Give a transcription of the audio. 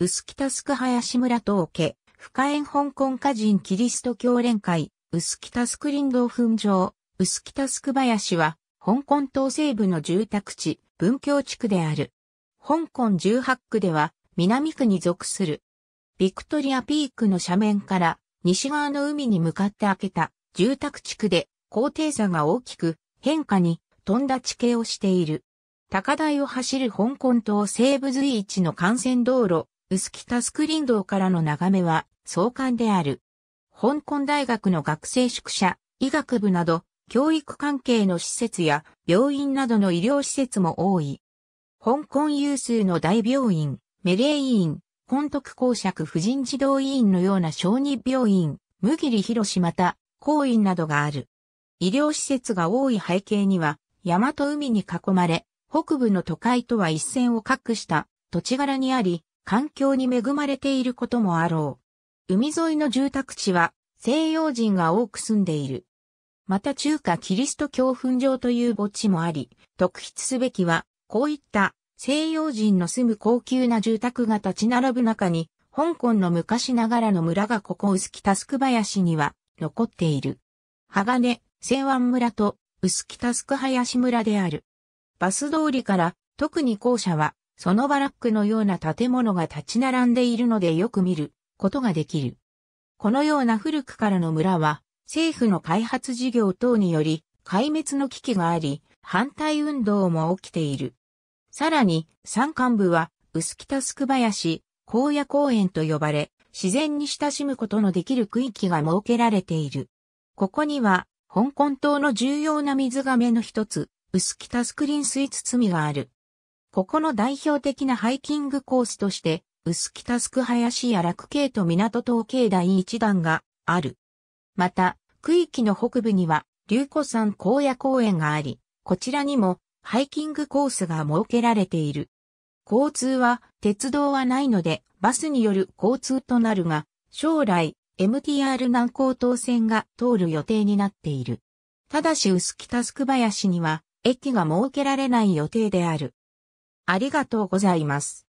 薄北スク林村東家、深縁香港家人キリスト教連会、薄北スク林道墳場、薄北スク林は、香港東西部の住宅地、文教地区である。香港18区では、南区に属する。ビクトリアピークの斜面から、西側の海に向かって開けた、住宅地区で、高低差が大きく、変化に、飛んだ地形をしている。高台を走る香港島西部随一の幹線道路、薄北スクリン道からの眺めは壮観である。香港大学の学生宿舎、医学部など、教育関係の施設や病院などの医療施設も多い。香港有数の大病院、メレイ院、本徳公爵婦人児童医院のような小児病院、無切広島田、公院などがある。医療施設が多い背景には、山と海に囲まれ、北部の都会とは一線を画した土地柄にあり、環境に恵まれていることもあろう。海沿いの住宅地は西洋人が多く住んでいる。また中華キリスト教墳場という墓地もあり、特筆すべきは、こういった西洋人の住む高級な住宅が立ち並ぶ中に、香港の昔ながらの村がここ薄スク林には残っている。鋼、西湾村と薄スク林村である。バス通りから特に校舎はそのバラックのような建物が立ち並んでいるのでよく見ることができる。このような古くからの村は、政府の開発事業等により、壊滅の危機があり、反対運動も起きている。さらに、山間部は、薄北宿林、荒野公園と呼ばれ、自然に親しむことのできる区域が設けられている。ここには、香港島の重要な水がめの一つ、薄北スクリーン水包みがある。ここの代表的なハイキングコースとして、薄北スク林や楽系と港東経第一弾がある。また、区域の北部には、龍子山荒野公園があり、こちらにもハイキングコースが設けられている。交通は鉄道はないのでバスによる交通となるが、将来 MTR 南高東線が通る予定になっている。ただし薄北スク林には駅が設けられない予定である。ありがとうございます。